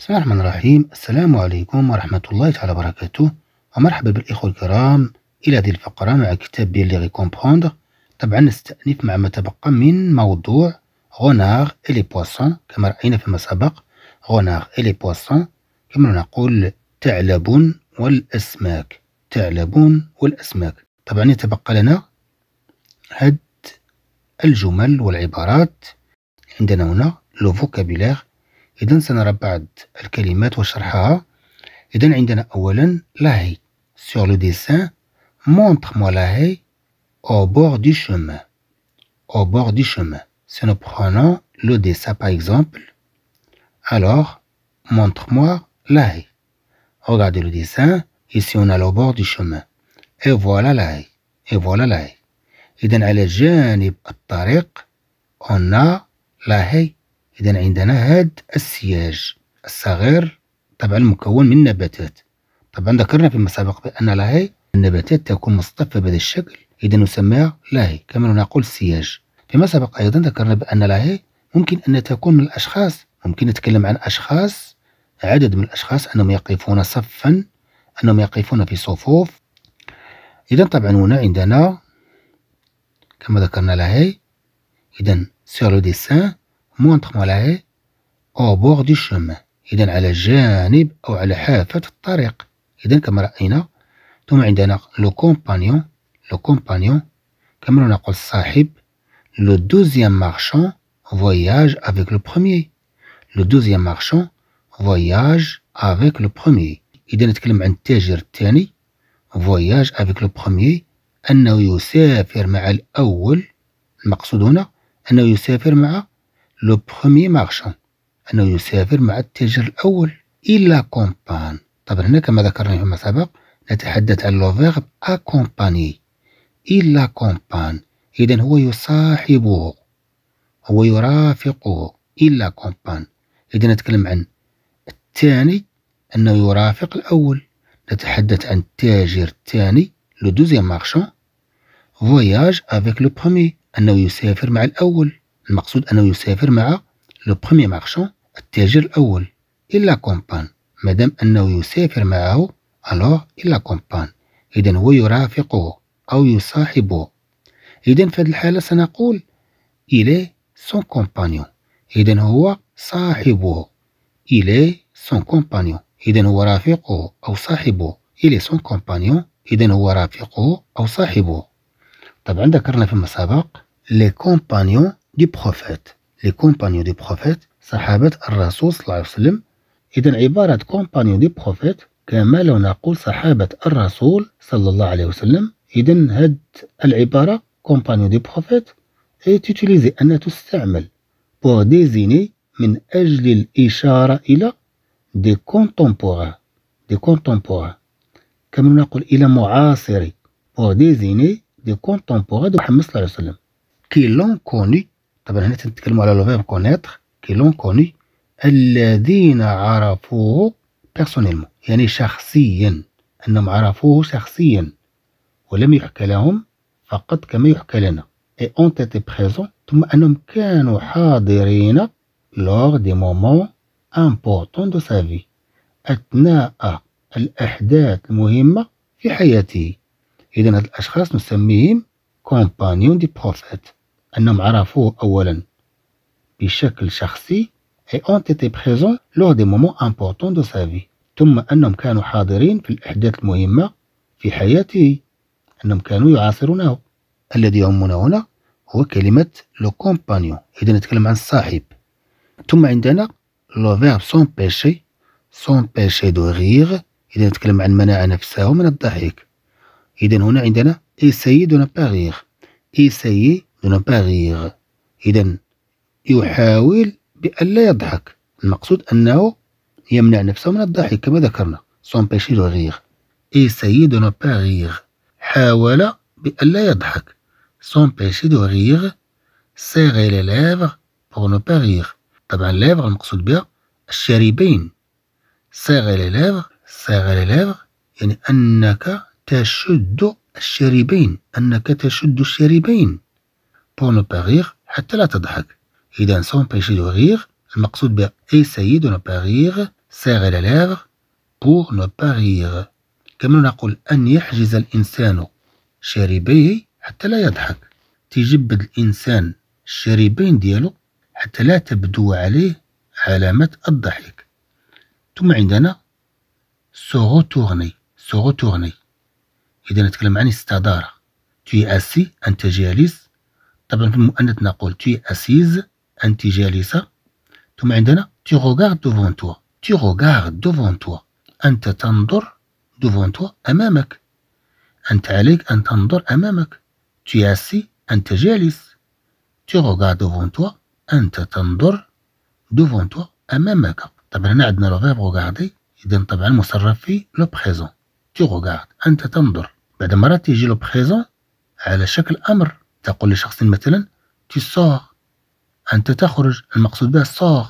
بسم الله الرحمن الرحيم السلام عليكم ورحمة الله تعالى وبركاته ومرحبا بالإخوة الكرام إلى هذه الفقرة مع كتاب بير لي كومبوندر طبعا نستأنف مع ما تبقى من موضوع غونار إلي بواسون كما رأينا فيما سبق غونار إلي بواسون كما نقول ثعلب والأسماك ثعلب والأسماك طبعا يتبقى لنا هاد الجمل والعبارات عندنا هنا لو فوكابيلاغ إذا سنرى بعض الكلمات وشرحها إذا عندنا أولا لاهي سور لو ديسان مونتخ مو لاهي أو بور دي شومان أو بور دي شومان سي نو بخونو لو ديسان با إكزومبل ألوغ مونتخ مو لاهي غوغادي لو ديسان إيسي أون ألو بور دي شومان إي فوالا لاهي إي فوالا لاهي إذا على جانب الطريق أون لاهي إذا عندنا هاد السياج الصغير طبعا مكون من نباتات طبعا ذكرنا في المسابق بأن لاهي النباتات تكون مصطفة بهذا الشكل إذا نسميها لاهي كما نقول سياج فيما سبق أيضا ذكرنا بأن لاهي ممكن أن تكون من الأشخاص ممكن نتكلم عن أشخاص عدد من الأشخاص أنهم يقفون صفا أنهم يقفون في صفوف إذا طبعا هنا عندنا كما ذكرنا لاهي إذا سور لو ديسان مونتخ مولاي أو بوغ شومان إذا على جانب أو على حافة الطريق إذا كما رأينا ثم عندنا لو كومبانيون لو كومبانيون كما نقول الصاحب لو دوزيام مارشون فواياج افيك لو premier لو دوزيام مارشون فواياج افيك لو premier إذا نتكلم عن التاجر الثاني فواياج افيك لو premier أنه يسافر مع الأول المقصود هنا أنه يسافر مع لو بروميي مارشون أنه يسافر مع التاجر الأول إلى كومبان طبعا هنا كما ذكرنا فيما سبق نتحدث عن لو فيرب أكومباني إلا كومبان إذا هو يصاحبه هو يرافقه إلا كومبان إذا نتكلم عن الثاني أنه يرافق الأول نتحدث عن التاجر الثاني لو دوزيام مارشون فواياج افيك لو برومي أنه يسافر مع الأول المقصود أنه يسافر مع لو بخومي مارشون التاجر الأول إلا كومبان مادام أنه يسافر معه ألوغ إلا كومبان إذا هو يرافقه أو يصاحبه إذا في هذه الحالة سنقول إلي سون كومبانيون إذا هو صاحبه إلي سون كومبانيون إذا هو رافقه أو صاحبه إلي سون كومبانيون إذا هو رافقه أو صاحبه طبعا ذكرنا فيما سبق لي كومبانيون دي بروفيت لي كومبانيون دي بروفيت صحابة الرسول صلى الله عليه وسلم إذا عبارة كومبانيون دي بروفيت كما لو نقول صحابة الرسول صلى الله عليه وسلم إذا هاد العبارة كومبانيون دي بروفيت اي تيتيليزي أنها تستعمل بور ديزيني من أجل الإشارة إلى دي كونتومبوران دي كونتومبوران كما نقول إلى معاصري بور ديزيني دي كونتومبوران دو محمد صلى الله عليه وسلم كي لون كوني طبعا هنا تنتكلموا على لو كونيتر كي لون كوني الذين عرفوه بيرسونيلمون يعني شخصيا انهم عرفوه شخصيا ولم يحكى لهم فقط كما يحكى لنا اي اون تيتي بريزون ثم انهم كانوا حاضرين لور دي مومون امبورتون دو سافي اثناء الاحداث المهمه في حياته اذا هاد الاشخاص نسميهم كومبانيون دي بروفيت أنهم عرفوه أولا بشكل شخصي أي ont été présents lors des moments importants de sa vie ثم أنهم كانوا حاضرين في الأحداث المهمة في حياته أنهم كانوا يعاصرونه الذي يهمنا هنا هو كلمة لو كومبانيون إذا نتكلم عن الصاحب ثم عندنا لو فيرب سون بيشي سون بيشي دو غيغ إذا نتكلم عن منع نفسه من الضحك إذا هنا عندنا إيسايي دو إي إيسايي باغيغ إذا يحاول بألا يضحك المقصود أنه يمنع نفسه من الضحك كما ذكرنا سومبيشي دو غيغ إيسايي دو نبا غيغ حاول بألا يضحك سومبيشي دو غيغ سيغي لي ليفغ بوغ نو باغيغ طبعا ليفغ المقصود بها الشاربين سيغي لي ليفغ سيغي لي ليفغ يعني أنك تشد الشاربين أنك تشد الشاربين pour ne pas rire حتى لا تضحك إذا s'empêcher de rire المقصود بها essayer de ne pas rire serrer les lèvres pour ne pas rire كما نقول أن يحجز الإنسان شاربيه حتى لا يضحك تجبد الإنسان الشاربين ديالو حتى لا تبدو عليه علامة الضحك ثم عندنا سوغوتورني سوغوتورني إذا نتكلم عن استدارة تي أسي أنت جالس طبعا في المؤنث نقول تي اسيز انت جالسه ثم عندنا تي روغارد دوفون توا تي روغارد دوفون توا انت تنظر دوفون توا امامك انت عليك ان تنظر امامك تي اسي انت جالس تي روغارد دوفون توا انت تنظر دوفون توا امامك طبعا هنا عندنا لو فيرب روغاردي اذا طبعا مصرف في لو بريزون تي روغارد انت تنظر بعد مرات تيجي لو بريزون على شكل امر تقول لشخص مثلا تي صاغ أنت تخرج المقصود به صاغ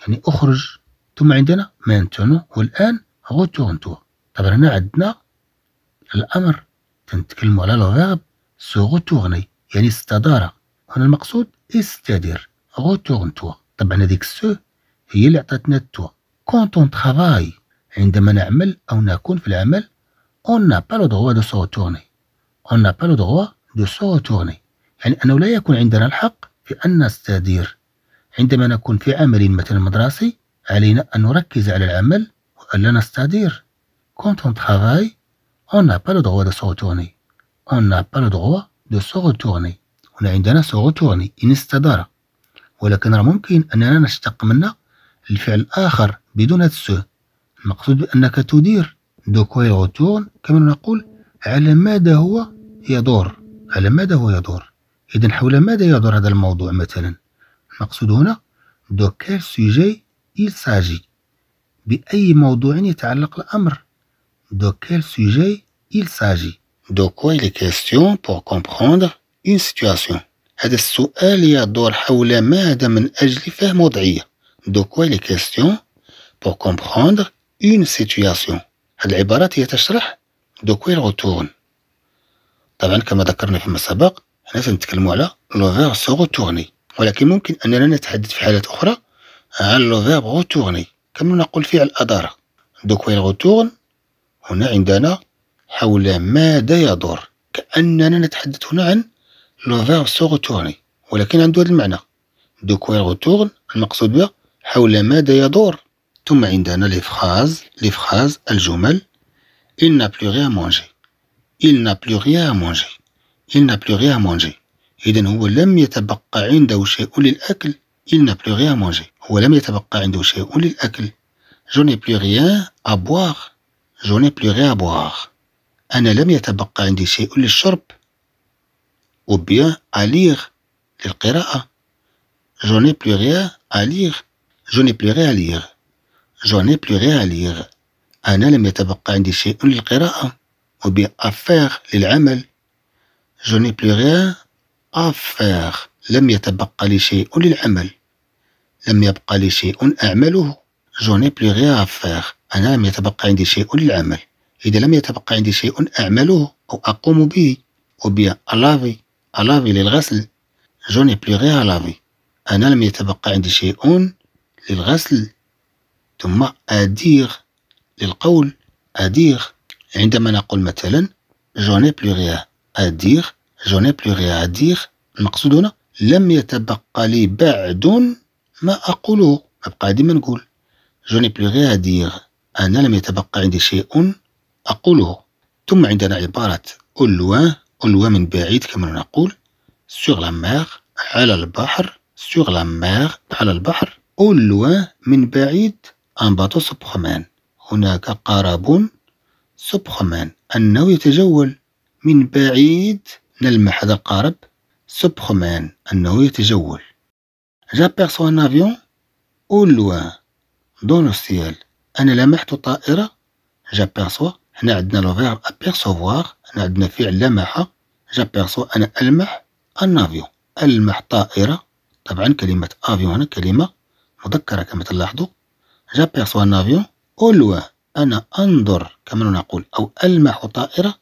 يعني أخرج ثم عندنا مانتونو والآن غوتون تو طبعا هنا عندنا الأمر تنتكلم على الفيرب سو غوتورني يعني استدار هنا المقصود استدير غوتون تو طبعا هذيك سو هي اللي عطاتنا كونت كونتون ترافاي عندما نعمل أو نكون في العمل أون n'a pas le droit de se retourner on n'a pas le droit de يعني أنه لا يكون عندنا الحق في أن نستدير عندما نكون في عمل مثلا مدرسي علينا أن نركز على العمل وألا نستدير كونت اون ترافاي اون n'a pas le droit de se retourner. On n'a pas le هنا عندنا se إن استدار ولكن راه ممكن أننا نشتق منه الفعل الآخر بدون السو المقصود بأنك تدير دو كوي رتورن كما نقول على ماذا هو يدور على ماذا هو يدور إذن حول ماذا يدور هذا الموضوع مثلا المقصود هنا دو كيل سوجي إل ساجي بأي موضوع يتعلق الأمر دو كيل سوجي إل ساجي دو كوا إلي كيستيون بور كومبخوندر إون سيتياسيون هذا السؤال يدور حول ماذا من أجل فهم وضعية دو كوا إلي كيستيون بور كومبخوندر إون سيتياسيون هذه العبارات هي تشرح دو كوا غوتورن طبعا كما ذكرنا فيما سبق حنا تنتكلموا على لو فيرب سو غوتورني ولكن ممكن اننا نتحدث في حالات اخرى على لو فيرب غوتورني كما نقول فعل ادار دوك وين غوتورن هنا عندنا حول ماذا يدور كاننا نتحدث هنا عن لو فيرب سو غوتورني ولكن عنده هذا المعنى دوك وين غوتورن المقصود به حول ماذا يدور ثم عندنا لي فراز لي فراز الجمل il n'a plus rien manger il n'a plus rien à manger il n'a plus rien à manger إذا هو لم يتبقى عنده شيء للأكل il n'a plus rien à manger هو لم يتبقى عنده شيء للأكل je n'ai plus rien à boire je n'ai plus rien à boire أنا لم يتبقى عندي شيء للشرب ou bien à lire للقراءة je n'ai plus rien à lire je n'ai plus rien à lire je n'ai plus rien à lire أنا لم يتبقى عندي شيء للقراءة ou bien à faire للعمل Je n'ai plus rien à faire. لم يتبقى لي شيء للعمل. لم يبقى لي شيء أعمله. Je n'ai plus rien à faire. أنا لم يتبقى عندي شيء للعمل. إذا لم يتبقى عندي شيء أعمله أو أقوم به أو بيان ألافي ألافي للغسل Je n'ai plus rien à laver. أنا لم يتبقى عندي شيء للغسل ثم أدير للقول أدير عندما نقول مثلا plus rien. أدير جوني بلوري أدير المقصود هنا لم يتبقى لي بعد ما أقوله أبقى ديما نقول جوني à أدير أنا لم يتبقى عندي شيء أقوله ثم عندنا عبارة أولوان أولوان من بعيد كما نقول سور لا ميغ على البحر سور لا ميغ على البحر أو من بعيد أن باطو سوبخمان هناك قارب سوبخمان أنه يتجول من بعيد نلمح هذا القارب سوبرمان أنه يتجول جابيرسو أن أفيون أو دون السيال أنا لمحت طائرة جابيرسو هنا عندنا لو فيرب أبيرسوفوار هنا عندنا فعل لمحة جابيرسو أنا ألمح أن أفيون ألمح طائرة طبعا كلمة أفيون هنا كلمة مذكرة كما تلاحظوا جابيرسو أن أفيون أو أنا أنظر كما نقول أو ألمح طائرة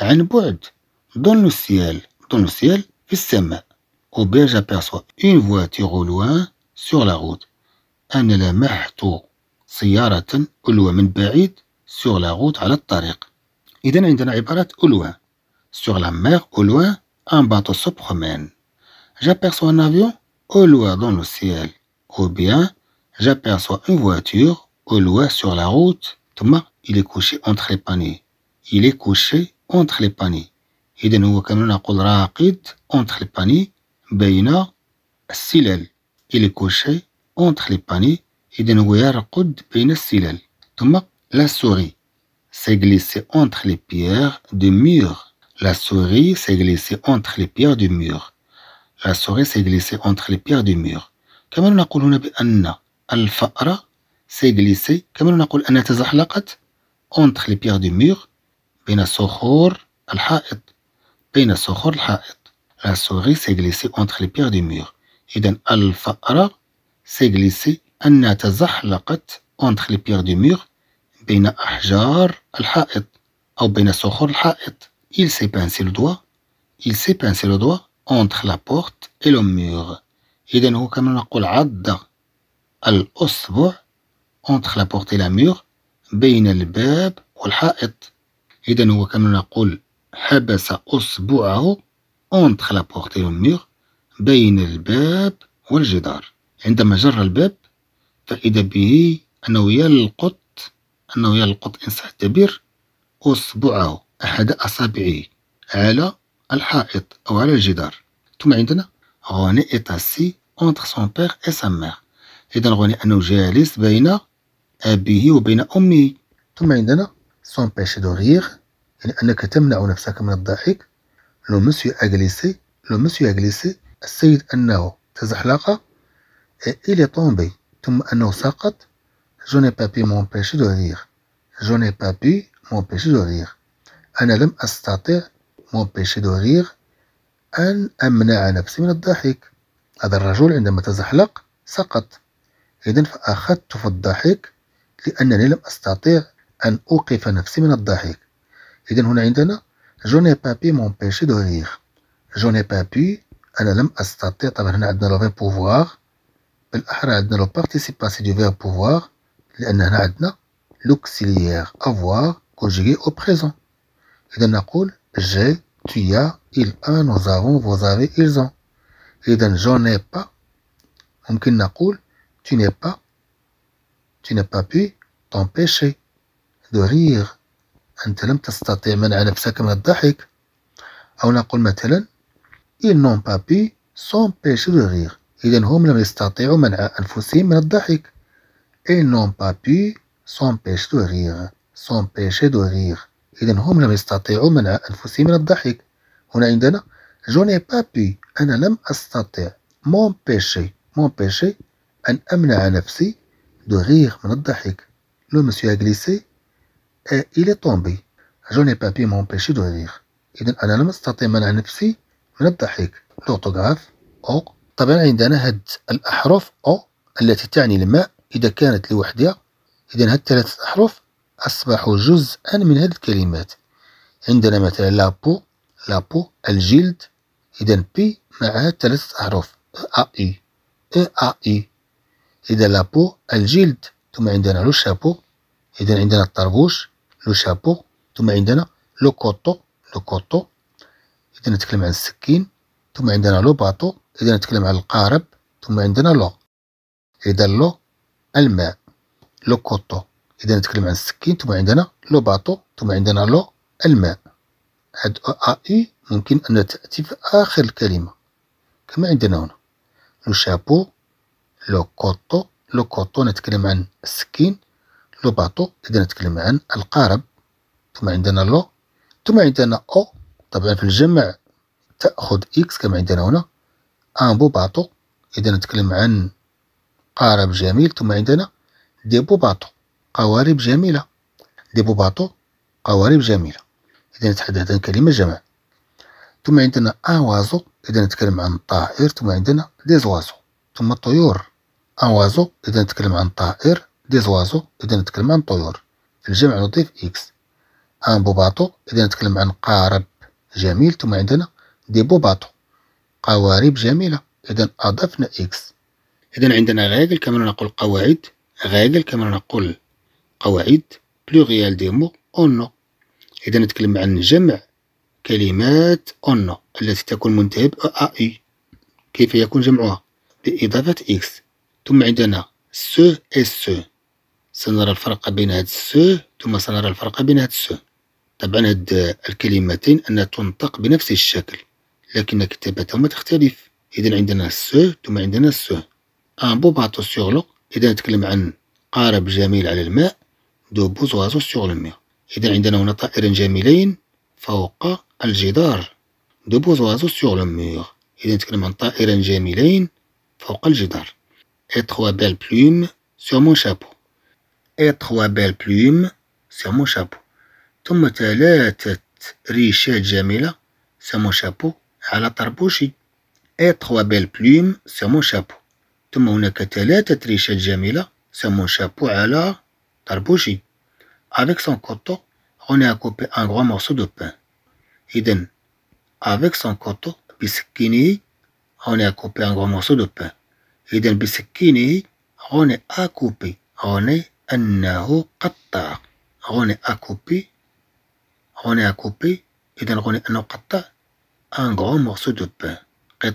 un bout dans le ciel, dans le ciel, في ou bien j'aperçois une voiture au loin sur la route. أنا لمحت سيارة ألوى من بعيد sur la route la على الطريق. la عندنا au loin. Sur la mer, au loin, un bateau se promène. J'aperçois un avion au loin dans le ciel. Ou bien, j'aperçois une voiture au loin sur la route. Thomas, il est couché entre les paniers. Il est couché entre les paniers إذا هو كما نقول راقد entre les paniers بين Il est couché, entre les paniers إذا هو يرقد بين السلال ثم la souris s'est glissée entre les pierres du mur la souris s'est glissée entre les pierres du mur la souris s'est glissée entre les pierres du mur كما نقول هنا بأن الفأرة s'est glissée كما نقول أنها تزحلقت entre les pierres du mur بين الصخور الحائط بين الصخور الحائط لا سوغي سي غليسي اونتر لي بيغ دي ميغ اذا الفاره سي غليسي انها تزحلقت اونتر لي بيغ دي ميغ بين احجار الحائط او بين صخور الحائط il s'est pincé le doigt il s'est pincé le doigt entre la porte et le mur اذا هو كما نقول عض الاصبع entre la porte et la mur بين الباب والحائط إذا هو كان نقول حبس أصبعه أونتخ لابورتي والميغ بين الباب والجدار عندما جر الباب فإذا به أنه يلقط أنه يلقط إن صح التعبير أصبعه أحد أصابعه على الحائط أو على الجدار ثم عندنا غوني إتاسي أونتخ سون بيغ إي سان ميغ إذا غوني أنه جالس بين أبيه وبين أمه ثم عندنا s'empêcher دو غيغ يعني أنك تمنع نفسك من الضحك لو مسيو اغليسي لو مسيو اغليسي السيد أنه تزحلق اي لي طومبي ثم أنه سقط جو ني با بي m'empêcher دو rire جو ني با بي m'empêcher دو rire أنا لم أستطع m'empêcher دو غيغ أن أمنع نفسي من الضحك هذا الرجل عندما تزحلق سقط إذا فأخذت في الضحك لأنني لم أستطيع أن أوقف نفسي من الضحك إذن هنا عندنا Je n'ai pas pu m'empêcher de rire Je n'ai pas pu أنا لم أستطع طبعا هنا عندنا le verbe pouvoir بالأحرى عندنا le participant du verbe pouvoir لأن a عندنا l'auxiliaire avoir conjugué au présent إذن نقول J'ai, tu as, il a, nous avons, vous avez, ils ont إذن je n'ai pas ممكن نقول tu n'es pas tu n'es pas pu t'empêcher غير أنت لم تستطع منع نفسك من الضحك أو نقول مثلا ils نون pas سون s'empêcher de rire إذا هم لم يستطيعوا منع أنفسهم من الضحك ils بابي pas بيش s'empêcher de rire s'empêcher de rire إذا هم لم يستطيعوا منع أنفسهم من الضحك هنا عندنا je n'ai pas أنا لم أستطع m'empêcher بيشي أن أمنع نفسي de rire من الضحك لو مسيو أغليسي il est tombé je n'ai pas pu m'empêcher de rire اذا انا لم استطيع منع نفسي من الضحك الاوتوغراف او طبعا عندنا هاد الاحرف او التي تعني الماء اذا كانت لوحدها اذا هاد ثلاثه احرف اصبحوا جزءا من هاد الكلمات عندنا مثلا لابو لابو الجلد اذا بي معها ثلاثه احرف ا اي ا اي اذا لابو الجلد ثم عندنا لو شابو اذا عندنا الطربوش لو شابو ثم عندنا لو كوطو لو كوطو إذا نتكلم عن السكين ثم عندنا لو باطو إذا نتكلم عن القارب ثم عندنا لو إذا لو الماء لو كوطو إذا نتكلم عن السكين ثم عندنا لو باطو ثم عندنا لو الماء هاد أي ممكن أن تأتي في آخر الكلمة كما عندنا هنا لو شابو لو كوطو لو كوطو نتكلم عن السكين باتو إذا نتكلم عن القارب ثم عندنا لو ثم عندنا أو طبعا في الجمع تأخذ إكس كما عندنا هنا أن باتو إذا نتكلم عن قارب جميل ثم عندنا دي باتو قوارب جميلة دي باتو قوارب جميلة إذا نتحدث عن كلمة جمع ثم عندنا أن وازو إذا نتكلم عن طائر ثم عندنا دي زوازو ثم الطيور أن وازو إذا نتكلم عن طائر دي زوازو إذا نتكلم عن طيور الجمع نضيف إكس أن بوباطو إذا نتكلم عن قارب جميل ثم عندنا دي بوباطو قوارب جميلة إذا أضفنا إكس إذا عندنا غاجل كما نقول قواعد غاجل كما نقول قواعد بلوغيال دي مو أونو إذا نتكلم عن جمع كلمات أونو التي تكون منتهية ب أي كيف يكون جمعها بإضافة إكس ثم عندنا سو إس سو سنرى الفرق بين هاد السو ثم سنرى الفرق بين هاد السو طبعا هاد الكلمتين أنها تنطق بنفس الشكل لكن كتابتهما تختلف إذا عندنا السو ثم عندنا السو ان بو باتو سور لو إذا نتكلم عن قارب جميل على الماء دو بوزوازو سور لو إذا عندنا هنا طائر جميلين فوق الجدار دو بوزوازو سور لو إذا نتكلم عن طائر جميلين فوق الجدار إي تخوا بيل بلوم سور مون شابو Et trois belles plumes sur mon chapeau. Tout le monde a été riché sur mon chapeau à la tarbouchi. Et trois belles plumes sur mon chapeau. Tout le monde a été riché C'est sur mon chapeau à la tarbouchi. Avec son coton, on est à couper un gros morceau de pain. Avec son coton, on est à couper un gros morceau de pain. Et biskini, on est à on est un gros morceau de pain un gros morceau de pain et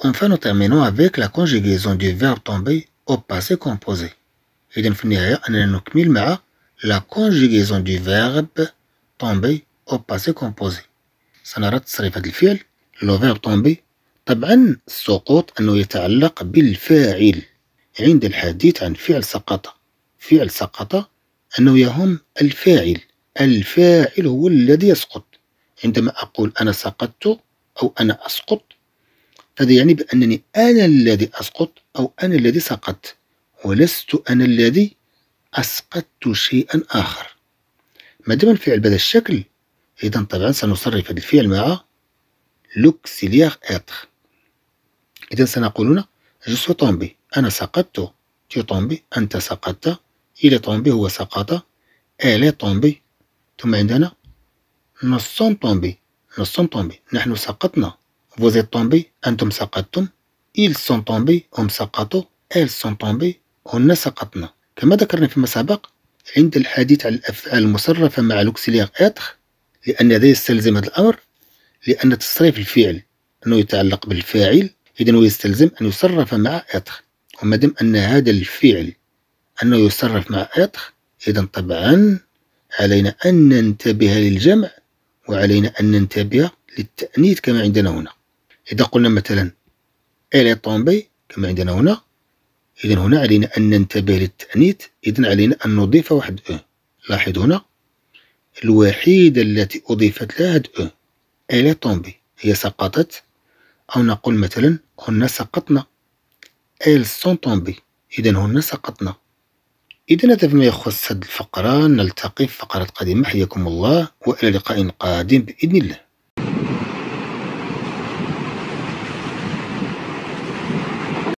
enfin nous terminons avec la conjugaison du verbe tomber au passé composé et la conjugaison du verbe tomber au passé composé. سنرى تصريف هذا الفعل لو فيرب تومبي طبعا السقوط أنه يتعلق بالفاعل عند الحديث عن فعل سقط فعل سقط أنه يهم الفاعل الفاعل هو الذي يسقط عندما أقول أنا سقطت أو أنا أسقط هذا يعني بأنني أنا الذي أسقط أو أنا الذي سقطت ولست أنا الذي أسقطت شيئا آخر ما دام الفعل بهذا الشكل إذا طبعا سنصرف هذا الفعل مع لوك إتر إذا هنا جو سو تومبي أنا سقطت تو طومبي أنت سقطت إلى طومبي هو سقط إلى طومبي ثم عندنا نصون sommes نصون nous نحن سقطنا vous طومبي أنتم سقطتم إل سون طومبي هم سقطوا إل سون طومبي هن سقطنا كما ذكرنا فيما سبق عند الحديث عن الأفعال المصرفة مع لوكسيليغ إتر لأن هذا يستلزم هذا الأمر لأن تصريف الفعل أنه يتعلق بالفاعل إذا هو يستلزم أن يصرف مع إطخ وما دام أن هذا الفعل أنه يصرف مع إطخ إذا طبعا علينا أن ننتبه للجمع وعلينا أن ننتبه للتأنيث كما عندنا هنا إذا قلنا مثلا إلي طومبي كما عندنا هنا إذا هنا علينا أن ننتبه للتأنيث إذا علينا أن نضيف واحد أه لاحظ هنا الوحيدة التي أضيفت لها أو إلي طومبي هي سقطت أو نقول مثلا هن سقطنا إيل سون طومبي إذا هن سقطنا إذا هذا فيما يخص هذه الفقرة نلتقي في فقرة قادمة حياكم الله وإلى لقاء قادم بإذن الله